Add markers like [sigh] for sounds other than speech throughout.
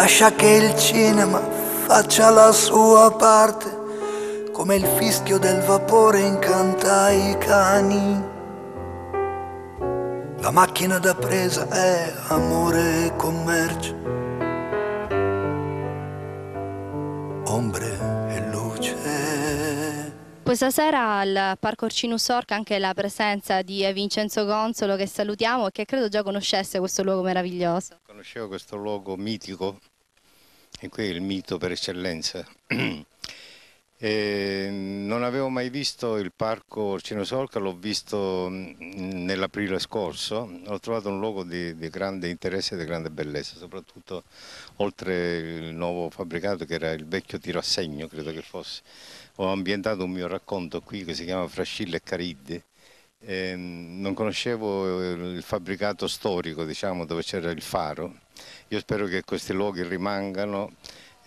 Lascia che il cinema faccia la sua parte, come il fischio del vapore incanta i cani. La macchina da presa è amore e commercio. Ombre questa sera al Parco Orcinus Orca anche la presenza di Vincenzo Gonzolo che salutiamo e che credo già conoscesse questo luogo meraviglioso. Conoscevo questo luogo mitico e qui è il mito per eccellenza. [clears throat] E non avevo mai visto il parco Orcino Solca, l'ho visto nell'aprile scorso, ho trovato un luogo di, di, grande interesse e di grande bellezza, soprattutto oltre il nuovo fabbricato che era il vecchio tiro a segno, credo che fosse. Ho ambientato un mio racconto qui che si chiama Frascille e Cariddi. E ehm, non conoscevo il fabbricato storico diciamo, dove c'era il faro. Io spero che questi luoghi rimangano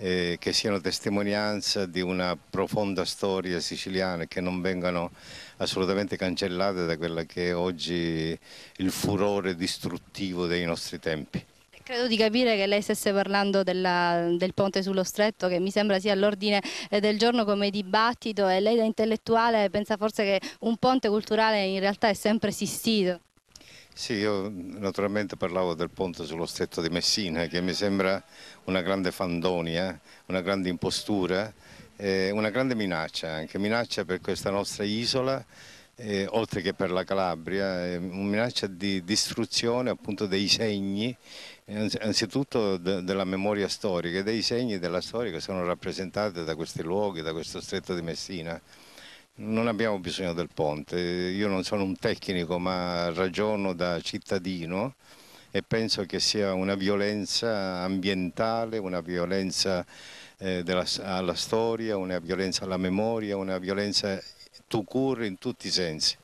eh, che siano testimonianza di una profonda storia siciliana e che non vengano assolutamente cancellate da quello che è oggi il furore distruttivo dei nostri tempi. Credo di capire che lei stesse parlando della, del ponte sullo stretto che mi sembra sia all'ordine eh, del giorno come dibattito e lei da intellettuale pensa forse che un ponte culturale in realtà è sempre esistito. Sì, io naturalmente parlavo del ponte sullo stretto di Messina che mi sembra una grande fandonia, una grande impostura, eh, una grande minaccia anche, minaccia per questa nostra isola eh, oltre che per la Calabria, eh, una minaccia di distruzione appunto dei segni, anzitutto de della memoria storica, e dei segni della storia che sono rappresentati da questi luoghi, da questo stretto di Messina. Non abbiamo bisogno del ponte, io non sono un tecnico ma ragiono da cittadino e penso che sia una violenza ambientale, una violenza eh, della, alla storia, una violenza alla memoria, una violenza to cure in tutti i sensi.